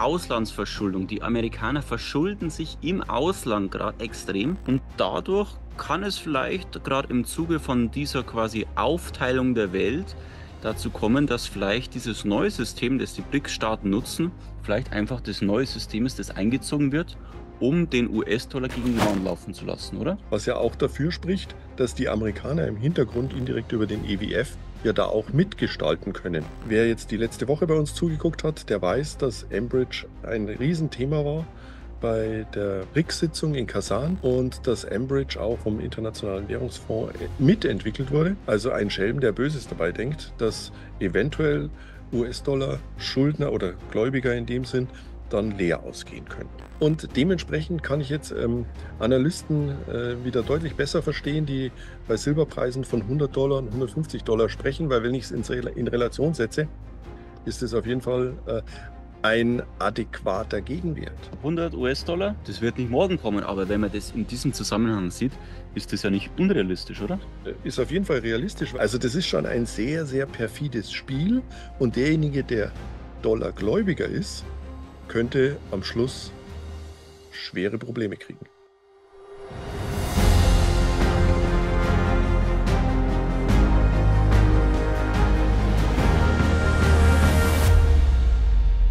Auslandsverschuldung. Die Amerikaner verschulden sich im Ausland gerade extrem und dadurch kann es vielleicht gerade im Zuge von dieser quasi Aufteilung der Welt dazu kommen, dass vielleicht dieses neue System, das die BRICS-Staaten nutzen, vielleicht einfach das neue System ist, das eingezogen wird um den US-Dollar gegen den Yuan laufen zu lassen, oder? Was ja auch dafür spricht, dass die Amerikaner im Hintergrund indirekt über den EWF ja da auch mitgestalten können. Wer jetzt die letzte Woche bei uns zugeguckt hat, der weiß, dass Enbridge ein Riesenthema war bei der BRICS-Sitzung in Kasan und dass Enbridge auch vom Internationalen Währungsfonds äh, mitentwickelt wurde. Also ein Schelm, der Böses dabei denkt, dass eventuell US-Dollar Schuldner oder Gläubiger in dem Sinn dann leer ausgehen können. Und dementsprechend kann ich jetzt ähm, Analysten äh, wieder deutlich besser verstehen, die bei Silberpreisen von 100 Dollar und 150 Dollar sprechen, weil wenn ich es in Relation setze, ist es auf jeden Fall äh, ein adäquater Gegenwert. 100 US-Dollar, das wird nicht morgen kommen, aber wenn man das in diesem Zusammenhang sieht, ist das ja nicht unrealistisch, oder? Äh, ist auf jeden Fall realistisch. Also das ist schon ein sehr, sehr perfides Spiel und derjenige, der Dollargläubiger ist, könnte am Schluss schwere Probleme kriegen.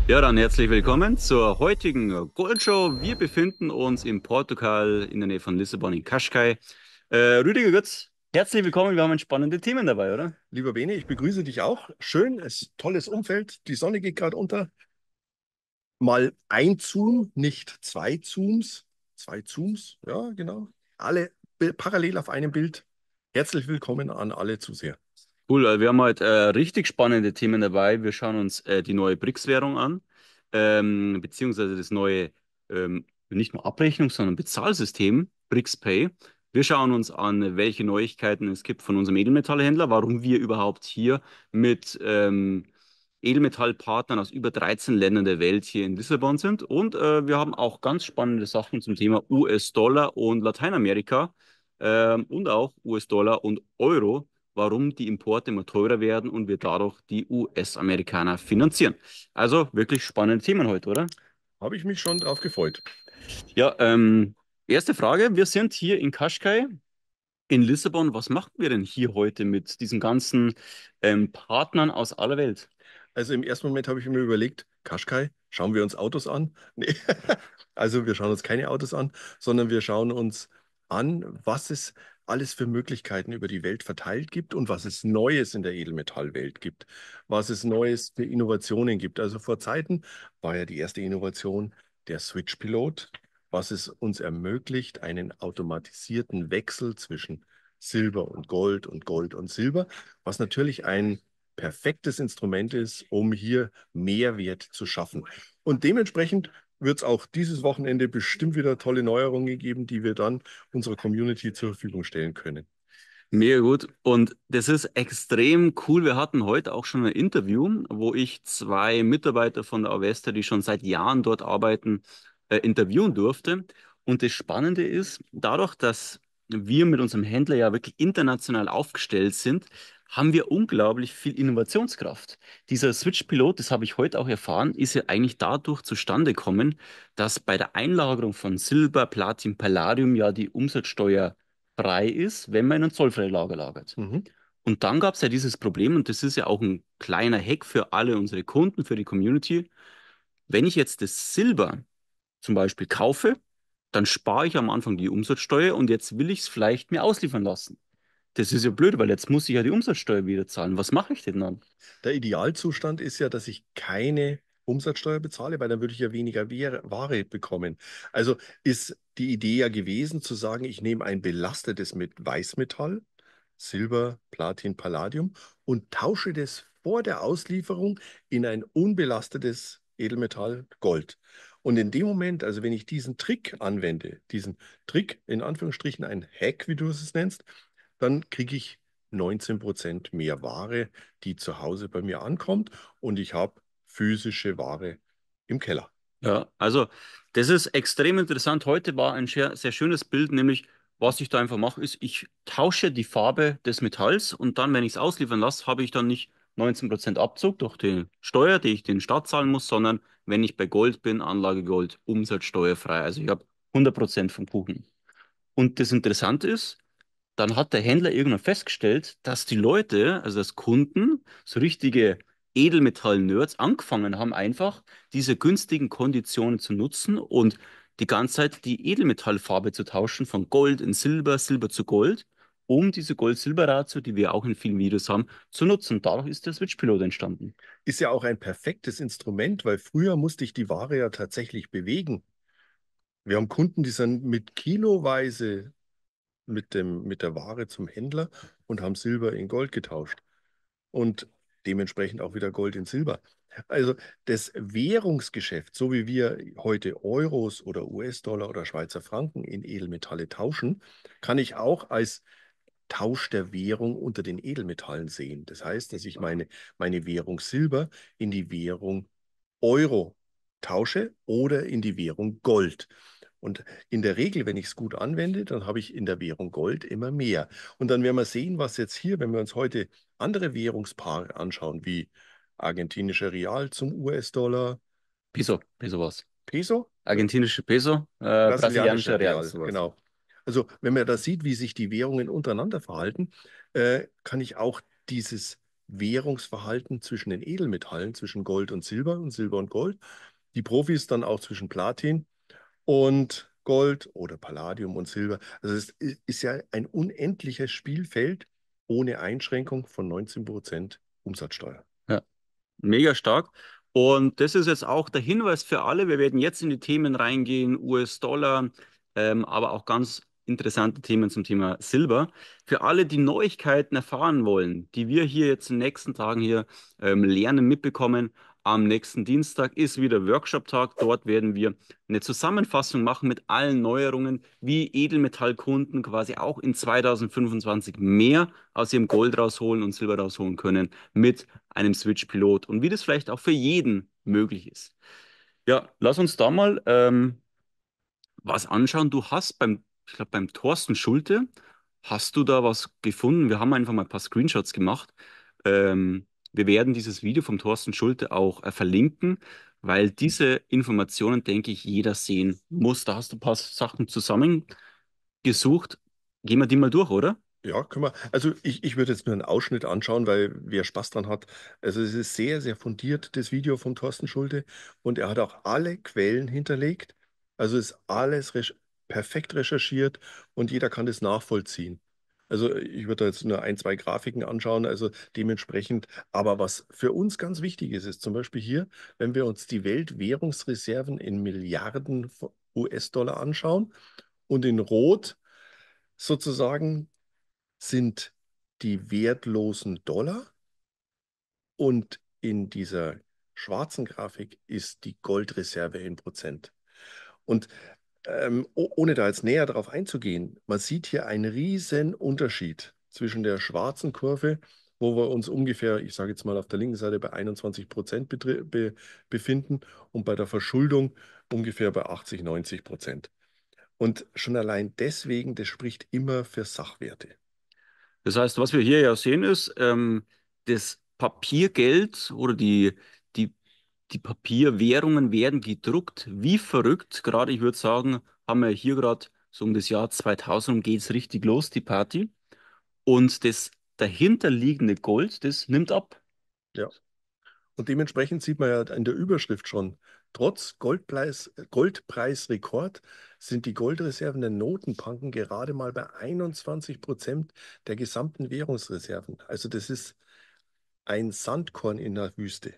Ja, dann herzlich willkommen zur heutigen Gold Show. Wir befinden uns in Portugal in der Nähe von Lissabon in Kaschkai. Äh, Rüdiger Götz, herzlich willkommen. Wir haben spannende Themen dabei, oder? Lieber Bene, ich begrüße dich auch. Schön, es ist tolles Umfeld. Die Sonne geht gerade unter mal ein Zoom, nicht zwei Zooms, zwei Zooms, ja, genau, alle parallel auf einem Bild. Herzlich willkommen an alle Zuseher. Cool, also wir haben heute äh, richtig spannende Themen dabei. Wir schauen uns äh, die neue BRICS-Währung an, ähm, beziehungsweise das neue, ähm, nicht nur Abrechnung, sondern Bezahlsystem, BRICS Pay. Wir schauen uns an, welche Neuigkeiten es gibt von unserem Edelmetallhändler, warum wir überhaupt hier mit ähm, Edelmetallpartnern aus über 13 Ländern der Welt hier in Lissabon sind. Und äh, wir haben auch ganz spannende Sachen zum Thema US-Dollar und Lateinamerika ähm, und auch US-Dollar und Euro, warum die Importe immer teurer werden und wir dadurch die US-Amerikaner finanzieren. Also wirklich spannende Themen heute, oder? Habe ich mich schon drauf gefreut. Ja, ähm, erste Frage. Wir sind hier in Kaschkai, in Lissabon. Was machen wir denn hier heute mit diesen ganzen ähm, Partnern aus aller Welt? Also im ersten Moment habe ich mir überlegt, Kaschkai, schauen wir uns Autos an? Nee. also wir schauen uns keine Autos an, sondern wir schauen uns an, was es alles für Möglichkeiten über die Welt verteilt gibt und was es Neues in der Edelmetallwelt gibt, was es Neues für Innovationen gibt. Also vor Zeiten war ja die erste Innovation der Switch-Pilot, was es uns ermöglicht, einen automatisierten Wechsel zwischen Silber und Gold und Gold und Silber, was natürlich ein perfektes Instrument ist, um hier Mehrwert zu schaffen. Und dementsprechend wird es auch dieses Wochenende bestimmt wieder tolle Neuerungen geben, die wir dann unserer Community zur Verfügung stellen können. Mehr gut. Und das ist extrem cool. Wir hatten heute auch schon ein Interview, wo ich zwei Mitarbeiter von der Avesta, die schon seit Jahren dort arbeiten, äh, interviewen durfte. Und das Spannende ist, dadurch, dass wir mit unserem Händler ja wirklich international aufgestellt sind, haben wir unglaublich viel Innovationskraft. Dieser Switch-Pilot, das habe ich heute auch erfahren, ist ja eigentlich dadurch zustande gekommen, dass bei der Einlagerung von Silber, Platin, Palladium ja die Umsatzsteuer frei ist, wenn man in ein zollfreies Lager lagert. Mhm. Und dann gab es ja dieses Problem, und das ist ja auch ein kleiner Hack für alle unsere Kunden, für die Community. Wenn ich jetzt das Silber zum Beispiel kaufe, dann spare ich am Anfang die Umsatzsteuer und jetzt will ich es vielleicht mir ausliefern lassen. Das ist ja blöd, weil jetzt muss ich ja die Umsatzsteuer wieder zahlen. Was mache ich denn dann? Der Idealzustand ist ja, dass ich keine Umsatzsteuer bezahle, weil dann würde ich ja weniger Ware bekommen. Also ist die Idee ja gewesen zu sagen, ich nehme ein belastetes mit Weißmetall, Silber, Platin, Palladium und tausche das vor der Auslieferung in ein unbelastetes Edelmetall Gold. Und in dem Moment, also wenn ich diesen Trick anwende, diesen Trick in Anführungsstrichen ein Hack, wie du es nennst, dann kriege ich 19 mehr Ware, die zu Hause bei mir ankommt und ich habe physische Ware im Keller. Ja, also das ist extrem interessant. Heute war ein sehr, sehr schönes Bild, nämlich was ich da einfach mache, ist, ich tausche die Farbe des Metalls und dann, wenn ich es ausliefern lasse, habe ich dann nicht 19% Abzug durch die Steuer, die ich den Staat zahlen muss, sondern wenn ich bei Gold bin, Anlage Gold, umsatzsteuerfrei. Also ich habe 100% vom Kuchen. Und das Interessante ist, dann hat der Händler irgendwann festgestellt, dass die Leute, also das Kunden, so richtige Edelmetall-Nerds angefangen haben, einfach diese günstigen Konditionen zu nutzen und die ganze Zeit die Edelmetallfarbe zu tauschen von Gold in Silber, Silber zu Gold, um diese Gold-Silber-Ratio, die wir auch in vielen Videos haben, zu nutzen. Dadurch ist der Switch-Pilot entstanden. Ist ja auch ein perfektes Instrument, weil früher musste ich die Ware ja tatsächlich bewegen. Wir haben Kunden, die sind mit kiloweise mit, dem, mit der Ware zum Händler und haben Silber in Gold getauscht. Und dementsprechend auch wieder Gold in Silber. Also das Währungsgeschäft, so wie wir heute Euros oder US-Dollar oder Schweizer Franken in Edelmetalle tauschen, kann ich auch als Tausch der Währung unter den Edelmetallen sehen. Das heißt, dass ich genau. meine, meine Währung Silber in die Währung Euro tausche oder in die Währung Gold. Und in der Regel, wenn ich es gut anwende, dann habe ich in der Währung Gold immer mehr. Und dann werden wir sehen, was jetzt hier, wenn wir uns heute andere Währungspaare anschauen, wie argentinischer Real zum US-Dollar. Peso, Peso was? Peso? Argentinische Peso, äh, brasilianischer Real. Real sowas. Genau. Also wenn man da sieht, wie sich die Währungen untereinander verhalten, äh, kann ich auch dieses Währungsverhalten zwischen den Edelmetallen, zwischen Gold und Silber und Silber und Gold, die Profis dann auch zwischen Platin und Gold oder Palladium und Silber. Also es ist ja ein unendliches Spielfeld ohne Einschränkung von 19 Umsatzsteuer. Ja, mega stark. Und das ist jetzt auch der Hinweis für alle. Wir werden jetzt in die Themen reingehen, US-Dollar, ähm, aber auch ganz interessante Themen zum Thema Silber. Für alle, die Neuigkeiten erfahren wollen, die wir hier jetzt in den nächsten Tagen hier ähm, lernen, mitbekommen am nächsten Dienstag ist wieder Workshop-Tag. Dort werden wir eine Zusammenfassung machen mit allen Neuerungen, wie Edelmetallkunden quasi auch in 2025 mehr aus ihrem Gold rausholen und Silber rausholen können mit einem Switch-Pilot und wie das vielleicht auch für jeden möglich ist. Ja, lass uns da mal ähm, was anschauen. Du hast beim, ich glaube, beim Thorsten Schulte, hast du da was gefunden? Wir haben einfach mal ein paar Screenshots gemacht. Ähm, wir werden dieses Video vom Thorsten Schulte auch äh, verlinken, weil diese Informationen, denke ich, jeder sehen muss. Da hast du ein paar Sachen zusammengesucht. Gehen wir die mal durch, oder? Ja, können wir. Also ich, ich würde jetzt nur einen Ausschnitt anschauen, weil wer Spaß dran hat. Also es ist sehr, sehr fundiert, das Video von Thorsten Schulte. Und er hat auch alle Quellen hinterlegt. Also ist alles recherchiert perfekt recherchiert und jeder kann das nachvollziehen. Also ich würde da jetzt nur ein, zwei Grafiken anschauen, also dementsprechend. Aber was für uns ganz wichtig ist, ist zum Beispiel hier, wenn wir uns die Weltwährungsreserven in Milliarden US-Dollar anschauen und in Rot sozusagen sind die wertlosen Dollar und in dieser schwarzen Grafik ist die Goldreserve in Prozent. Und ähm, ohne da jetzt näher darauf einzugehen, man sieht hier einen riesen Unterschied zwischen der schwarzen Kurve, wo wir uns ungefähr, ich sage jetzt mal auf der linken Seite bei 21 Prozent be befinden und bei der Verschuldung ungefähr bei 80, 90 Prozent. Und schon allein deswegen, das spricht immer für Sachwerte. Das heißt, was wir hier ja sehen, ist, ähm, das Papiergeld oder die, die Papierwährungen werden gedruckt, wie verrückt. Gerade, ich würde sagen, haben wir hier gerade so um das Jahr 2000 geht es richtig los, die Party. Und das dahinterliegende Gold, das nimmt ab. Ja. Und dementsprechend sieht man ja in der Überschrift schon, trotz Goldpreis, äh, Goldpreisrekord sind die Goldreserven der Notenbanken gerade mal bei 21 Prozent der gesamten Währungsreserven. Also das ist ein Sandkorn in der Wüste.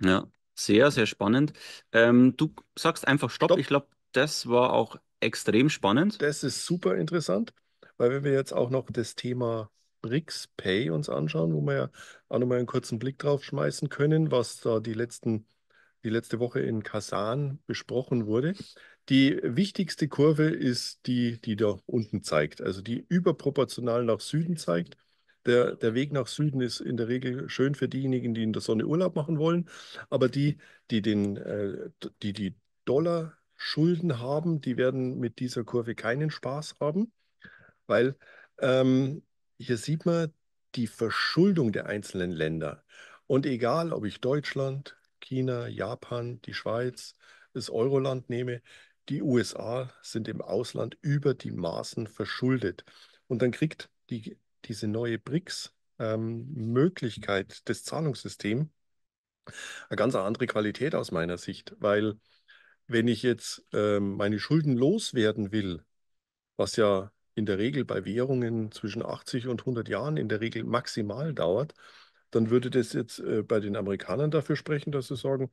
Ja, sehr, sehr spannend. Ähm, du sagst einfach Stopp. Ich glaube, das war auch extrem spannend. das ist super interessant, weil wenn wir jetzt auch noch das Thema BRICS Pay uns anschauen, wo wir ja auch nochmal einen kurzen Blick drauf schmeißen können, was da die letzten, die letzte Woche in Kasan besprochen wurde. Die wichtigste Kurve ist die, die da unten zeigt, also die überproportional nach Süden zeigt. Der, der Weg nach Süden ist in der Regel schön für diejenigen, die in der Sonne Urlaub machen wollen, aber die, die den, äh, die, die Dollar Schulden haben, die werden mit dieser Kurve keinen Spaß haben, weil ähm, hier sieht man die Verschuldung der einzelnen Länder. Und egal, ob ich Deutschland, China, Japan, die Schweiz, das Euroland nehme, die USA sind im Ausland über die Maßen verschuldet. Und dann kriegt die diese neue BRICS-Möglichkeit ähm, des Zahlungssystems eine ganz andere Qualität aus meiner Sicht, weil wenn ich jetzt ähm, meine Schulden loswerden will, was ja in der Regel bei Währungen zwischen 80 und 100 Jahren in der Regel maximal dauert, dann würde das jetzt äh, bei den Amerikanern dafür sprechen, dass sie sagen,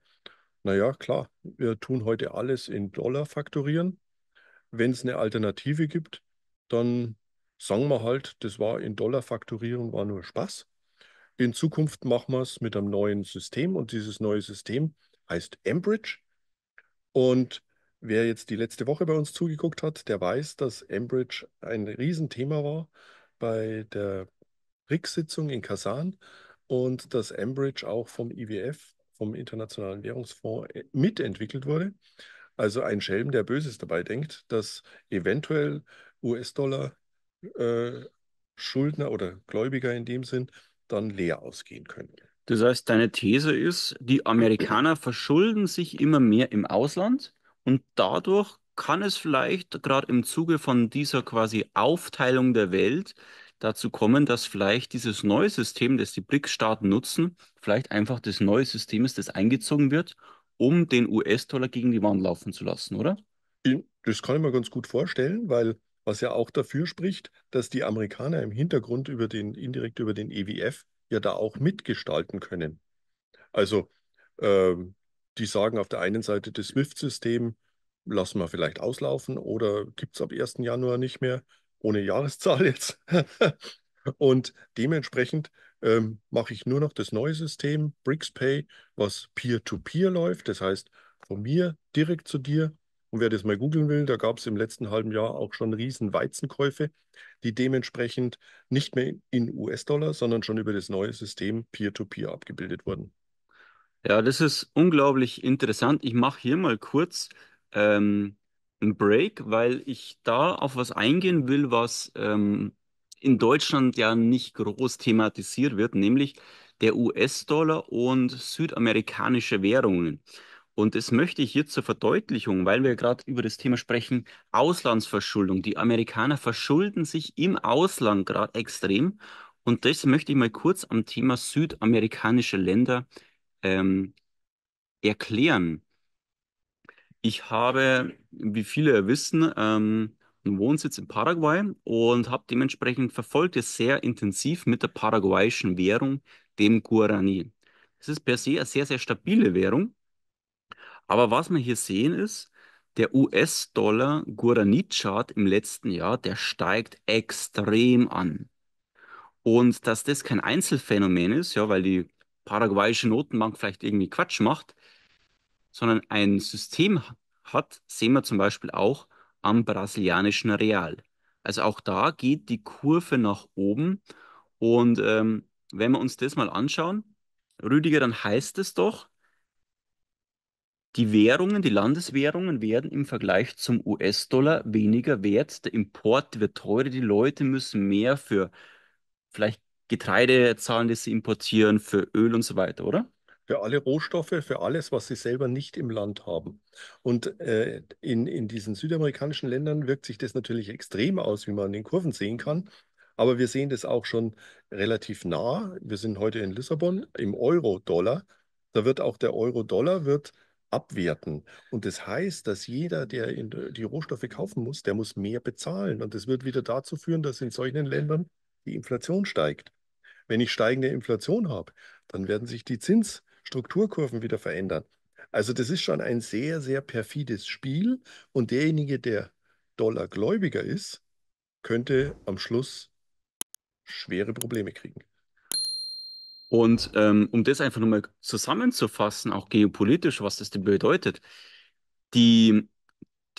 naja, klar, wir tun heute alles in Dollar faktorieren. Wenn es eine Alternative gibt, dann sagen wir halt, das war in Dollar fakturieren, war nur Spaß. In Zukunft machen wir es mit einem neuen System und dieses neue System heißt Embridge. Und wer jetzt die letzte Woche bei uns zugeguckt hat, der weiß, dass Embridge ein Riesenthema war bei der BRIC-Sitzung in Kasan und dass Embridge auch vom IWF, vom Internationalen Währungsfonds, äh, mitentwickelt wurde. Also ein Schelm, der Böses dabei denkt, dass eventuell US-Dollar äh, Schuldner oder Gläubiger in dem Sinn dann leer ausgehen können. Das heißt, deine These ist, die Amerikaner verschulden sich immer mehr im Ausland und dadurch kann es vielleicht gerade im Zuge von dieser quasi Aufteilung der Welt dazu kommen, dass vielleicht dieses neue System, das die BRICS-Staaten nutzen, vielleicht einfach das neue System ist, das eingezogen wird, um den US-Dollar gegen die Wand laufen zu lassen, oder? Das kann ich mir ganz gut vorstellen, weil was ja auch dafür spricht, dass die Amerikaner im Hintergrund über den, indirekt über den EWF ja da auch mitgestalten können. Also äh, die sagen auf der einen Seite, das SWIFT-System lassen wir vielleicht auslaufen oder gibt es ab 1. Januar nicht mehr, ohne Jahreszahl jetzt. Und dementsprechend ähm, mache ich nur noch das neue System, BricsPay, was Peer-to-Peer -Peer läuft. Das heißt, von mir direkt zu dir und wer das mal googeln will, da gab es im letzten halben Jahr auch schon riesen Weizenkäufe, die dementsprechend nicht mehr in US-Dollar, sondern schon über das neue System Peer-to-Peer -Peer abgebildet wurden. Ja, das ist unglaublich interessant. Ich mache hier mal kurz ähm, einen Break, weil ich da auf was eingehen will, was ähm, in Deutschland ja nicht groß thematisiert wird, nämlich der US-Dollar und südamerikanische Währungen. Und das möchte ich hier zur Verdeutlichung, weil wir gerade über das Thema sprechen, Auslandsverschuldung. Die Amerikaner verschulden sich im Ausland gerade extrem. Und das möchte ich mal kurz am Thema südamerikanische Länder ähm, erklären. Ich habe, wie viele wissen, ähm, einen Wohnsitz in Paraguay und habe dementsprechend verfolgt es sehr intensiv mit der paraguayischen Währung, dem Guarani. Es ist per se eine sehr, sehr stabile Währung aber was wir hier sehen ist, der US-Dollar Guaranit-Chart im letzten Jahr, der steigt extrem an. Und dass das kein Einzelfänomen ist, ja, weil die paraguayische Notenbank vielleicht irgendwie Quatsch macht, sondern ein System hat, sehen wir zum Beispiel auch am brasilianischen Real. Also auch da geht die Kurve nach oben. Und ähm, wenn wir uns das mal anschauen, Rüdiger, dann heißt es doch, die Währungen, die Landeswährungen werden im Vergleich zum US-Dollar weniger wert. Der Import wird teurer, die Leute müssen mehr für vielleicht Getreide zahlen, das sie importieren, für Öl und so weiter, oder? Für alle Rohstoffe, für alles, was sie selber nicht im Land haben. Und äh, in, in diesen südamerikanischen Ländern wirkt sich das natürlich extrem aus, wie man in den Kurven sehen kann. Aber wir sehen das auch schon relativ nah. Wir sind heute in Lissabon im Euro-Dollar. Da wird auch der Euro-Dollar wird abwerten. Und das heißt, dass jeder, der die Rohstoffe kaufen muss, der muss mehr bezahlen. Und das wird wieder dazu führen, dass in solchen Ländern die Inflation steigt. Wenn ich steigende Inflation habe, dann werden sich die Zinsstrukturkurven wieder verändern. Also das ist schon ein sehr, sehr perfides Spiel. Und derjenige, der Dollargläubiger ist, könnte am Schluss schwere Probleme kriegen. Und ähm, um das einfach nochmal zusammenzufassen, auch geopolitisch, was das denn bedeutet, die,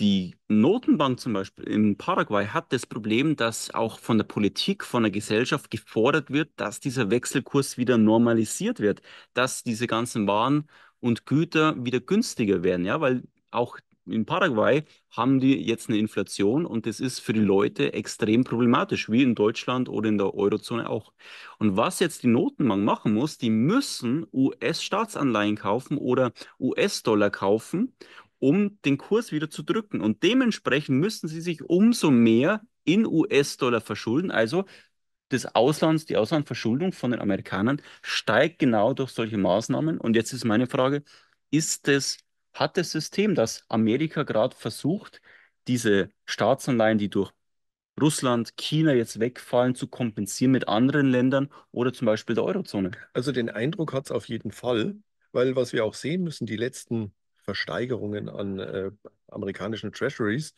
die Notenbank zum Beispiel in Paraguay hat das Problem, dass auch von der Politik, von der Gesellschaft gefordert wird, dass dieser Wechselkurs wieder normalisiert wird, dass diese ganzen Waren und Güter wieder günstiger werden, ja, weil auch in Paraguay haben die jetzt eine Inflation und das ist für die Leute extrem problematisch, wie in Deutschland oder in der Eurozone auch. Und was jetzt die Notenbank machen muss, die müssen US-Staatsanleihen kaufen oder US-Dollar kaufen, um den Kurs wieder zu drücken. Und dementsprechend müssen sie sich umso mehr in US-Dollar verschulden. Also des Auslands, die Auslandverschuldung von den Amerikanern steigt genau durch solche Maßnahmen. Und jetzt ist meine Frage, ist das hat das System, dass Amerika gerade versucht, diese Staatsanleihen, die durch Russland, China jetzt wegfallen, zu kompensieren mit anderen Ländern oder zum Beispiel der Eurozone? Also den Eindruck hat es auf jeden Fall, weil was wir auch sehen müssen, die letzten Versteigerungen an äh, amerikanischen Treasuries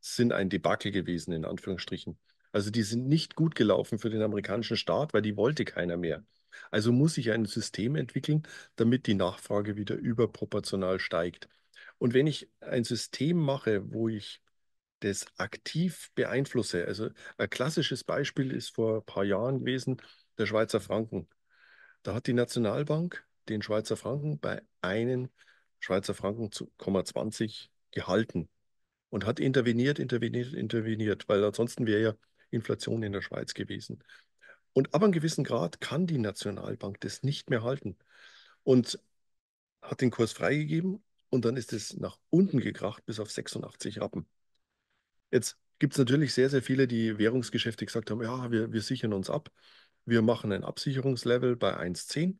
sind ein Debakel gewesen, in Anführungsstrichen. Also die sind nicht gut gelaufen für den amerikanischen Staat, weil die wollte keiner mehr. Also muss ich ein System entwickeln, damit die Nachfrage wieder überproportional steigt. Und wenn ich ein System mache, wo ich das aktiv beeinflusse, also ein klassisches Beispiel ist vor ein paar Jahren gewesen, der Schweizer Franken. Da hat die Nationalbank den Schweizer Franken bei einen Schweizer Franken zu 20 gehalten und hat interveniert, interveniert, interveniert, weil ansonsten wäre ja Inflation in der Schweiz gewesen. Und ab einem gewissen Grad kann die Nationalbank das nicht mehr halten und hat den Kurs freigegeben und dann ist es nach unten gekracht bis auf 86 Rappen. Jetzt gibt es natürlich sehr, sehr viele, die Währungsgeschäfte gesagt haben, ja, wir, wir sichern uns ab. Wir machen ein Absicherungslevel bei 1,10.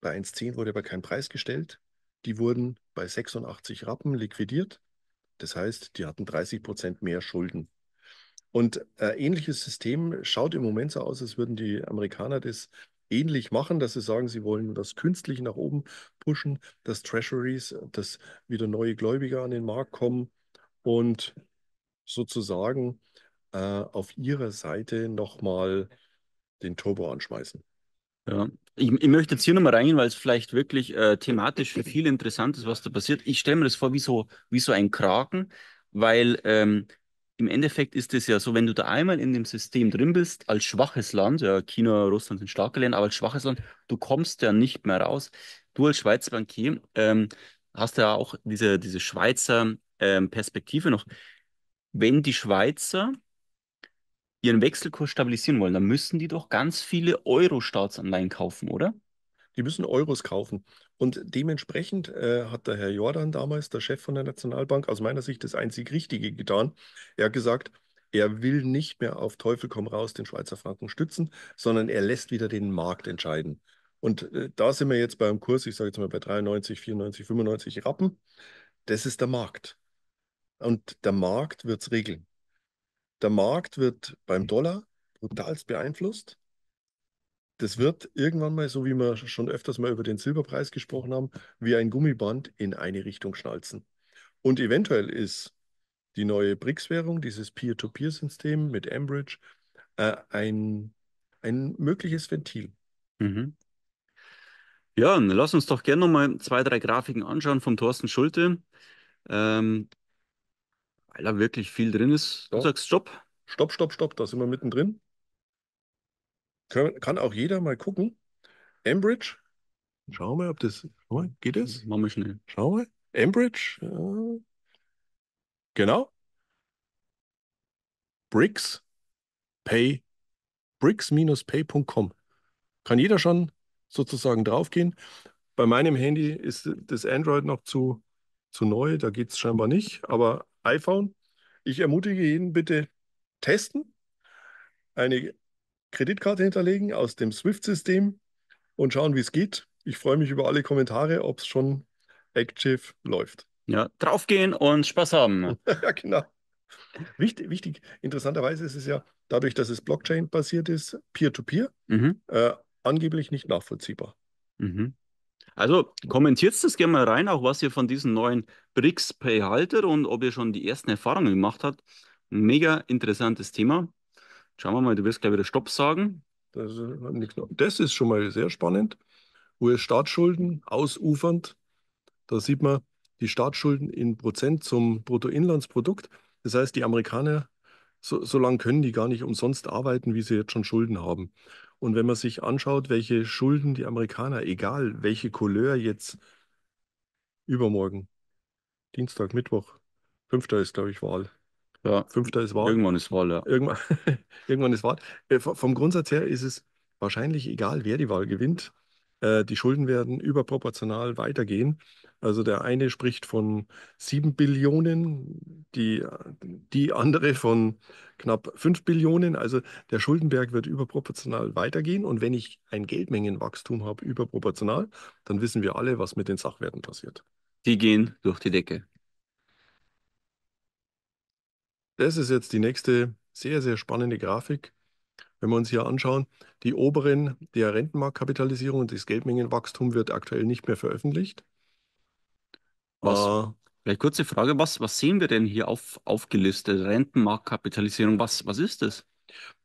Bei 1,10 wurde aber kein Preis gestellt. Die wurden bei 86 Rappen liquidiert. Das heißt, die hatten 30 Prozent mehr Schulden. Und äh, ähnliches System schaut im Moment so aus, als würden die Amerikaner das ähnlich machen, dass sie sagen, sie wollen das künstlich nach oben pushen, dass Treasuries, dass wieder neue Gläubiger an den Markt kommen und sozusagen äh, auf ihrer Seite nochmal den Turbo anschmeißen. Ja, ich, ich, möchte jetzt hier nochmal reingehen, weil es vielleicht wirklich äh, thematisch für viele interessant ist, was da passiert. Ich stelle mir das vor wie so, wie so ein Kraken, weil ähm, im Endeffekt ist es ja so, wenn du da einmal in dem System drin bist, als schwaches Land, ja, China, Russland sind starke Länder, aber als schwaches Land, du kommst ja nicht mehr raus. Du als Schweizer Bankier ähm, hast ja auch diese, diese Schweizer ähm, Perspektive noch. Wenn die Schweizer ihren Wechselkurs stabilisieren wollen, dann müssen die doch ganz viele Euro-Staatsanleihen kaufen, oder? Die müssen Euros kaufen. Und dementsprechend äh, hat der Herr Jordan damals, der Chef von der Nationalbank, aus meiner Sicht das einzig Richtige getan. Er hat gesagt, er will nicht mehr auf Teufel komm raus den Schweizer Franken stützen, sondern er lässt wieder den Markt entscheiden. Und äh, da sind wir jetzt beim Kurs, ich sage jetzt mal bei 93, 94, 95 Rappen. Das ist der Markt. Und der Markt wird es regeln. Der Markt wird beim Dollar brutalst beeinflusst das wird irgendwann mal, so wie wir schon öfters mal über den Silberpreis gesprochen haben, wie ein Gummiband in eine Richtung schnalzen. Und eventuell ist die neue BRICS-Währung, dieses Peer-to-Peer-System mit Ambridge, äh, ein, ein mögliches Ventil. Mhm. Ja, dann lass uns doch gerne nochmal zwei, drei Grafiken anschauen von Thorsten Schulte, ähm, weil da wirklich viel drin ist. Du ja. sagst Stopp. Stopp, stopp, stopp, da sind wir mittendrin. Kann, kann auch jeder mal gucken. Ambridge. Schau mal, ob das. geht das? Machen wir schnell. Schau mal. Ambridge. Ja. Genau. Bricks. Pay. Bricks-pay.com. Kann jeder schon sozusagen draufgehen. Bei meinem Handy ist das Android noch zu, zu neu, da geht es scheinbar nicht. Aber iPhone, ich ermutige jeden bitte testen. Eine Kreditkarte hinterlegen aus dem SWIFT-System und schauen, wie es geht. Ich freue mich über alle Kommentare, ob es schon active läuft. Ja, draufgehen und Spaß haben. ja, genau. Wichtig, wichtig, interessanterweise ist es ja, dadurch, dass es Blockchain-basiert ist, Peer-to-Peer, mhm. äh, angeblich nicht nachvollziehbar. Mhm. Also kommentiert das gerne mal rein, auch was ihr von diesen neuen BRICS Pay haltet und ob ihr schon die ersten Erfahrungen gemacht habt. Mega interessantes Thema. Schauen wir mal, du wirst gleich wieder Stopp sagen. Das, äh, das ist schon mal sehr spannend. US-Staatsschulden ausufernd. Da sieht man die Staatsschulden in Prozent zum Bruttoinlandsprodukt. Das heißt, die Amerikaner, so, so lange können die gar nicht umsonst arbeiten, wie sie jetzt schon Schulden haben. Und wenn man sich anschaut, welche Schulden die Amerikaner, egal welche Couleur jetzt übermorgen, Dienstag, Mittwoch, Fünfter ist, glaube ich, Wahl. Ja, Fünfter ist Wart. Irgendwann ist Wahl, ja. Irgendwann, irgendwann ist Wahl. Äh, vom Grundsatz her ist es wahrscheinlich egal, wer die Wahl gewinnt. Äh, die Schulden werden überproportional weitergehen. Also der eine spricht von 7 Billionen, die, die andere von knapp 5 Billionen. Also der Schuldenberg wird überproportional weitergehen. Und wenn ich ein Geldmengenwachstum habe, überproportional, dann wissen wir alle, was mit den Sachwerten passiert. Die gehen durch die Decke. Das ist jetzt die nächste sehr, sehr spannende Grafik. Wenn wir uns hier anschauen, die oberen der Rentenmarktkapitalisierung und das Geldmengenwachstum wird aktuell nicht mehr veröffentlicht. Was? Äh, Vielleicht kurze Frage, was, was sehen wir denn hier auf, aufgelistet? Rentenmarktkapitalisierung, was, was ist das?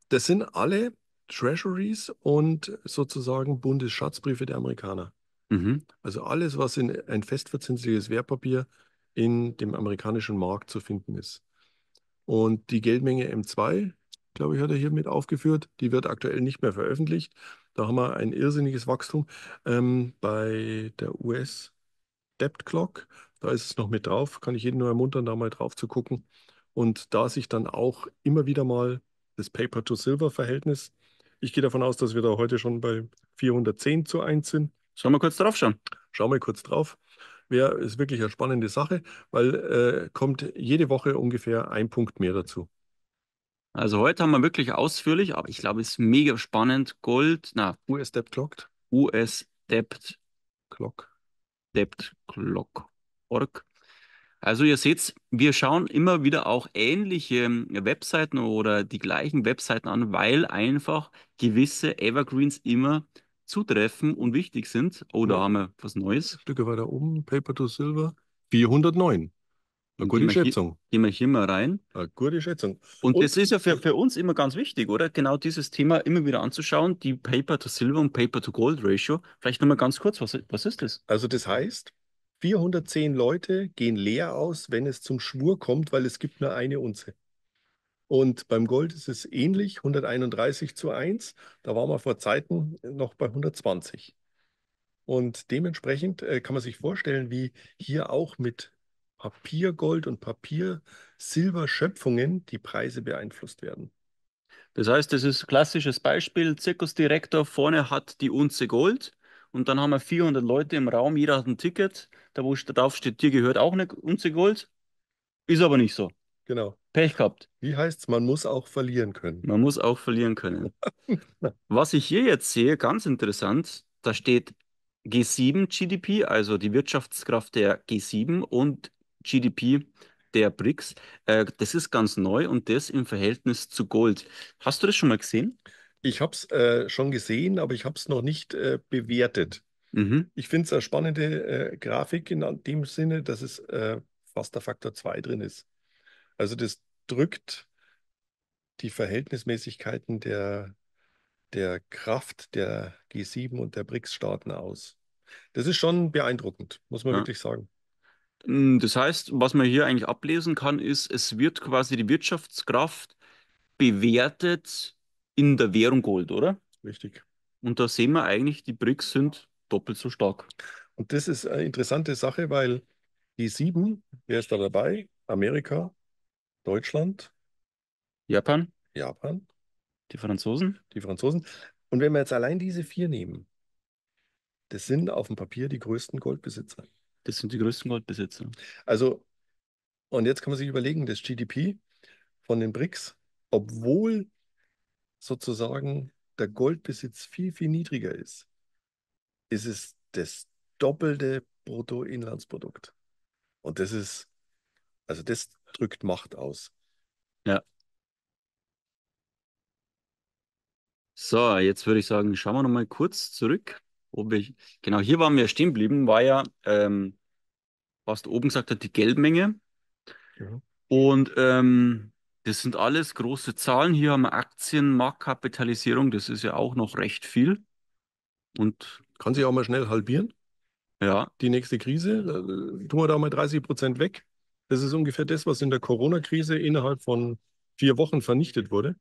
Das sind alle Treasuries und sozusagen Bundesschatzbriefe der Amerikaner. Mhm. Also alles, was in ein festverzinsliches Wertpapier in dem amerikanischen Markt zu finden ist. Und die Geldmenge M2, glaube ich, hat er hier mit aufgeführt, die wird aktuell nicht mehr veröffentlicht. Da haben wir ein irrsinniges Wachstum ähm, bei der US Debt Clock. Da ist es noch mit drauf, kann ich jeden nur ermuntern, da mal drauf zu gucken. Und da sich dann auch immer wieder mal das Paper-to-Silver-Verhältnis, ich gehe davon aus, dass wir da heute schon bei 410 zu 1 sind. Schauen wir kurz drauf, schauen. Schauen wir kurz drauf wäre ist wirklich eine spannende Sache, weil äh, kommt jede Woche ungefähr ein Punkt mehr dazu. Also heute haben wir wirklich ausführlich, aber ich glaube, es ist mega spannend. Gold, na. US Debt Clock. US Debt Clock. Debt Clock. Org. Also ihr seht, wir schauen immer wieder auch ähnliche Webseiten oder die gleichen Webseiten an, weil einfach gewisse Evergreens immer zutreffen und wichtig sind. Oh, da ja. haben wir was Neues. Stücke weiter oben, Paper to Silver, 409. Eine gute gehen Schätzung. Hier, gehen wir hier mal rein. Eine gute Schätzung. Und, und das ist ja für, für uns immer ganz wichtig, oder? Genau dieses Thema immer wieder anzuschauen, die Paper to Silver und Paper to Gold Ratio. Vielleicht nochmal ganz kurz, was, was ist das? Also das heißt, 410 Leute gehen leer aus, wenn es zum Schwur kommt, weil es gibt nur eine Unze. Und beim Gold ist es ähnlich, 131 zu 1. Da waren wir vor Zeiten noch bei 120. Und dementsprechend äh, kann man sich vorstellen, wie hier auch mit Papiergold und Papiersilberschöpfungen die Preise beeinflusst werden. Das heißt, das ist ein klassisches Beispiel. Zirkusdirektor vorne hat die Unze Gold und dann haben wir 400 Leute im Raum, jeder hat ein Ticket, da wo drauf steht, dir gehört auch eine Unze Gold. Ist aber nicht so. Genau. Pech gehabt. Wie heißt's? Man muss auch verlieren können. Man muss auch verlieren können. Was ich hier jetzt sehe, ganz interessant, da steht G7 GDP, also die Wirtschaftskraft der G7 und GDP der BRICS. Äh, das ist ganz neu und das im Verhältnis zu Gold. Hast du das schon mal gesehen? Ich habe es äh, schon gesehen, aber ich habe es noch nicht äh, bewertet. Mhm. Ich finde es eine spannende äh, Grafik in dem Sinne, dass es äh, fast der Faktor 2 drin ist. Also das drückt die Verhältnismäßigkeiten der, der Kraft der G7 und der BRICS-Staaten aus. Das ist schon beeindruckend, muss man ja. wirklich sagen. Hm, das heißt, was man hier eigentlich ablesen kann, ist, es wird quasi die Wirtschaftskraft bewertet in der Währung Gold, oder? Richtig. Und da sehen wir eigentlich, die BRICS sind doppelt so stark. Und das ist eine interessante Sache, weil G7, wer ist da dabei? Amerika, Deutschland. Japan. Japan. Die Franzosen. Die Franzosen. Und wenn wir jetzt allein diese vier nehmen, das sind auf dem Papier die größten Goldbesitzer. Das sind die größten Goldbesitzer. Also, und jetzt kann man sich überlegen, das GDP von den BRICS, obwohl sozusagen der Goldbesitz viel, viel niedriger ist, ist es das doppelte Bruttoinlandsprodukt. Und das ist also das drückt Macht aus. Ja. So, jetzt würde ich sagen, schauen wir nochmal kurz zurück. Ob ich, genau, hier waren wir stehen geblieben, war ja, ähm, was du oben gesagt hast, die Geldmenge. Ja. Und ähm, das sind alles große Zahlen. Hier haben wir Aktien, Marktkapitalisierung, das ist ja auch noch recht viel. Und Kann sich auch mal schnell halbieren. Ja. Die nächste Krise, äh, tun wir da mal 30 Prozent weg. Das ist ungefähr das, was in der Corona-Krise innerhalb von vier Wochen vernichtet wurde.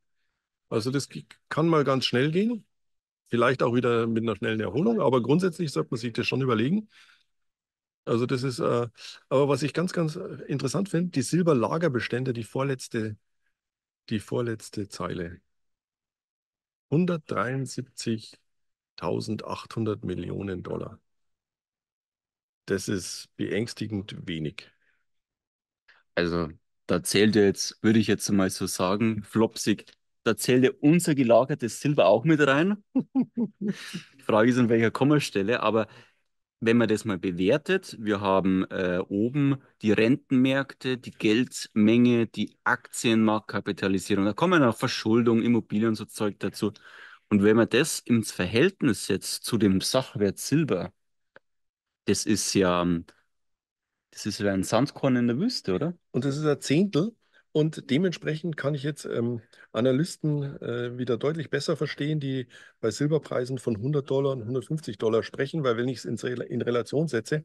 Also das kann mal ganz schnell gehen, vielleicht auch wieder mit einer schnellen Erholung, aber grundsätzlich sollte man sich das schon überlegen. Also das ist, äh, aber was ich ganz, ganz äh, interessant finde, die Silberlagerbestände, die vorletzte, die vorletzte Zeile. 173.800 Millionen Dollar. Das ist beängstigend wenig. Also da zählt ja jetzt, würde ich jetzt mal so sagen, flopsig, da zählt ja unser gelagertes Silber auch mit rein. Die Frage ist, an welcher Kommastelle, aber wenn man das mal bewertet, wir haben äh, oben die Rentenmärkte, die Geldmenge, die Aktienmarktkapitalisierung, da kommen auch Verschuldung, Immobilien und so Zeug dazu. Und wenn man das ins Verhältnis setzt zu dem Sachwert Silber, das ist ja ähm, das ist ein Sandkorn in der Wüste, oder? Und das ist ein Zehntel. Und dementsprechend kann ich jetzt ähm, Analysten äh, wieder deutlich besser verstehen, die bei Silberpreisen von 100 Dollar und 150 Dollar sprechen, weil wenn ich es in Relation setze,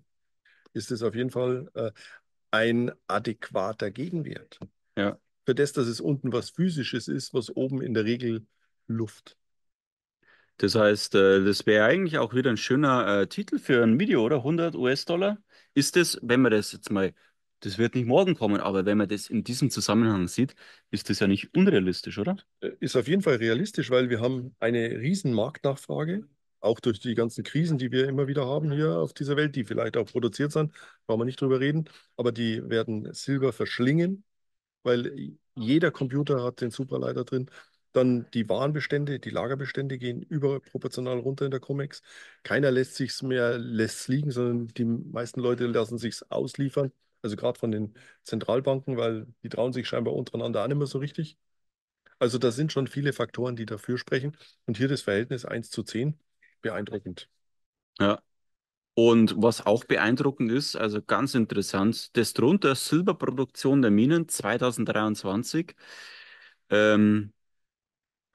ist es auf jeden Fall äh, ein adäquater Gegenwert. Ja. Für das, dass es unten was Physisches ist, was oben in der Regel Luft. Das heißt, äh, das wäre eigentlich auch wieder ein schöner äh, Titel für ein Video, oder? 100 US-Dollar? ist es, wenn man das jetzt mal, das wird nicht morgen kommen, aber wenn man das in diesem Zusammenhang sieht, ist das ja nicht unrealistisch, oder? Äh, ist auf jeden Fall realistisch, weil wir haben eine riesen Marktnachfrage, auch durch die ganzen Krisen, die wir immer wieder haben hier auf dieser Welt, die vielleicht auch produziert sind, brauchen wir nicht drüber reden, aber die werden Silber verschlingen, weil jeder Computer hat den Superleiter drin dann die Warenbestände, die Lagerbestände gehen überproportional runter in der Comex. Keiner lässt sich mehr lässt liegen, sondern die meisten Leute lassen sich ausliefern. Also gerade von den Zentralbanken, weil die trauen sich scheinbar untereinander auch nicht mehr so richtig. Also da sind schon viele Faktoren, die dafür sprechen. Und hier das Verhältnis 1 zu 10, beeindruckend. Ja. Und was auch beeindruckend ist, also ganz interessant, das drunter Silberproduktion der Minen 2023. Ähm,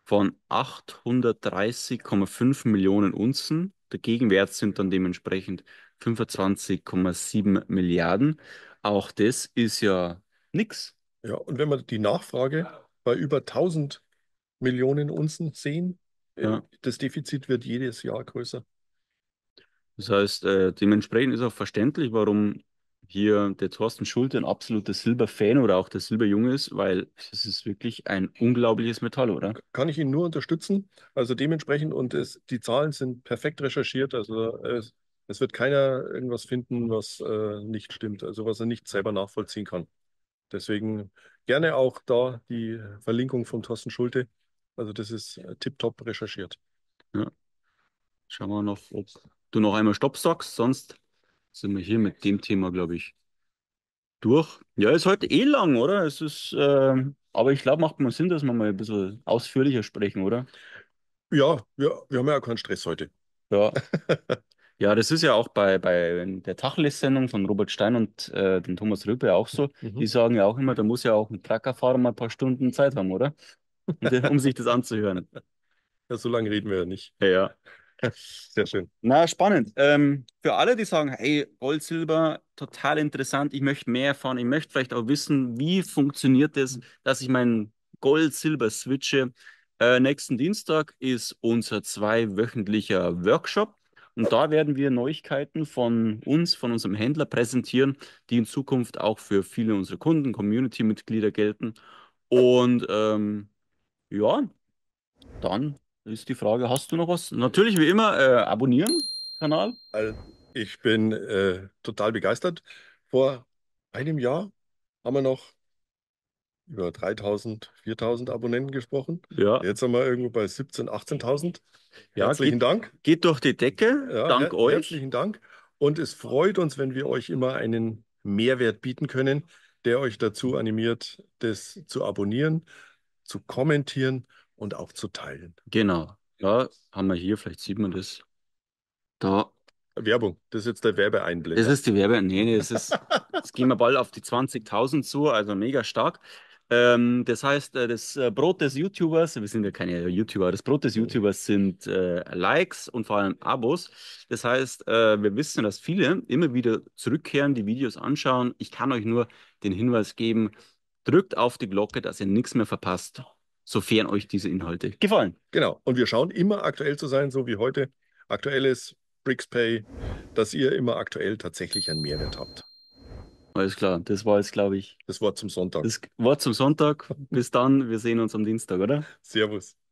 von 830,5 Millionen Unzen. Der Gegenwert sind dann dementsprechend 25,7 Milliarden. Auch das ist ja nichts. Ja, und wenn wir die Nachfrage bei über 1000 Millionen Unzen sehen, äh, ja. das Defizit wird jedes Jahr größer. Das heißt, äh, dementsprechend ist auch verständlich, warum hier der Thorsten Schulte ein absoluter Silberfan oder auch der Silberjunge ist, weil es ist wirklich ein unglaubliches Metall, oder? Kann ich ihn nur unterstützen. Also dementsprechend und es, die Zahlen sind perfekt recherchiert. Also es, äh, es wird keiner irgendwas finden, was äh, nicht stimmt, also was er nicht selber nachvollziehen kann. Deswegen gerne auch da die Verlinkung von Thorsten Schulte. Also das ist äh, tiptop recherchiert. Ja. Schauen wir noch, ob du noch einmal Stopp sagst, sonst sind wir hier mit dem Thema, glaube ich, durch. Ja, ist heute eh lang, oder? Es ist, äh, aber ich glaube, macht mal Sinn, dass wir mal ein bisschen ausführlicher sprechen, oder? Ja, wir, wir haben ja auch keinen Stress heute. Ja. ja, das ist ja auch bei, bei der tachless sendung von Robert Stein und äh, den Thomas Röpe auch so. Mhm. Die sagen ja auch immer, da muss ja auch ein Trackerfahrer mal ein paar Stunden Zeit haben, oder? um sich das anzuhören. Ja, so lange reden wir ja nicht. Ja. ja. Sehr schön. Na, spannend. Ähm, für alle, die sagen, hey, Gold, Silber, total interessant, ich möchte mehr erfahren, ich möchte vielleicht auch wissen, wie funktioniert es, das, dass ich meinen Gold, Silber switche. Äh, nächsten Dienstag ist unser zweiwöchentlicher Workshop. Und da werden wir Neuigkeiten von uns, von unserem Händler präsentieren, die in Zukunft auch für viele unserer Kunden, Community-Mitglieder gelten. Und ähm, ja, dann ist die Frage, hast du noch was? Natürlich wie immer, äh, abonnieren, Kanal. ich bin äh, total begeistert. Vor einem Jahr haben wir noch über 3000, 4000 Abonnenten gesprochen. Ja. Jetzt sind wir irgendwo bei 17.000, 18.000. Ja, herzlichen geht, Dank. Geht durch die Decke. Ja, Dank her euch. Herzlichen Dank. Und es freut uns, wenn wir euch immer einen Mehrwert bieten können, der euch dazu animiert, das zu abonnieren, zu kommentieren und auch zu teilen. Genau. Ja, haben wir hier, vielleicht sieht man das. Da. Werbung, das ist jetzt der Werbeeinblick. Das ist die Werbe, nee, nee, das ist, jetzt gehen wir bald auf die 20.000 zu, also mega stark. Ähm, das heißt, äh, das äh, Brot des YouTubers, wir sind ja keine YouTuber, das Brot des YouTubers sind äh, Likes und vor allem Abos. Das heißt, äh, wir wissen, dass viele immer wieder zurückkehren, die Videos anschauen. Ich kann euch nur den Hinweis geben, drückt auf die Glocke, dass ihr nichts mehr verpasst sofern euch diese Inhalte gefallen. Genau. Und wir schauen immer aktuell zu sein, so wie heute. Aktuelles BricsPay, dass ihr immer aktuell tatsächlich einen Mehrwert habt. Alles klar, das war jetzt, glaube ich. Das Wort zum Sonntag. Das Wort zum Sonntag. Bis dann, wir sehen uns am Dienstag, oder? Servus.